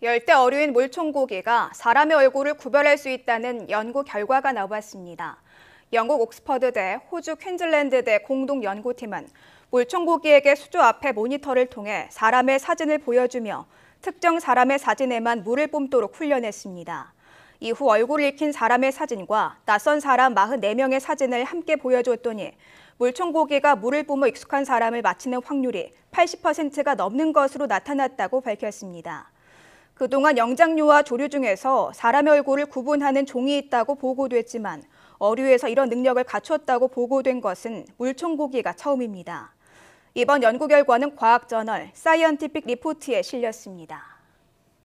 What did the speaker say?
열대 어류인 물총고기가 사람의 얼굴을 구별할 수 있다는 연구 결과가 나왔습니다. 영국 옥스퍼드대, 호주 퀸즐랜드대 공동 연구팀은 물총고기에게 수조 앞에 모니터를 통해 사람의 사진을 보여주며 특정 사람의 사진에만 물을 뿜도록 훈련했습니다. 이후 얼굴을 익힌 사람의 사진과 낯선 사람 44명의 사진을 함께 보여줬더니 물총고기가 물을 뿜어 익숙한 사람을 맞히는 확률이 80%가 넘는 것으로 나타났다고 밝혔습니다. 그동안 영장류와 조류 중에서 사람의 얼굴을 구분하는 종이 있다고 보고됐지만 어류에서 이런 능력을 갖췄다고 보고된 것은 물총고기가 처음입니다. 이번 연구 결과는 과학저널 사이언티픽 리포트에 실렸습니다.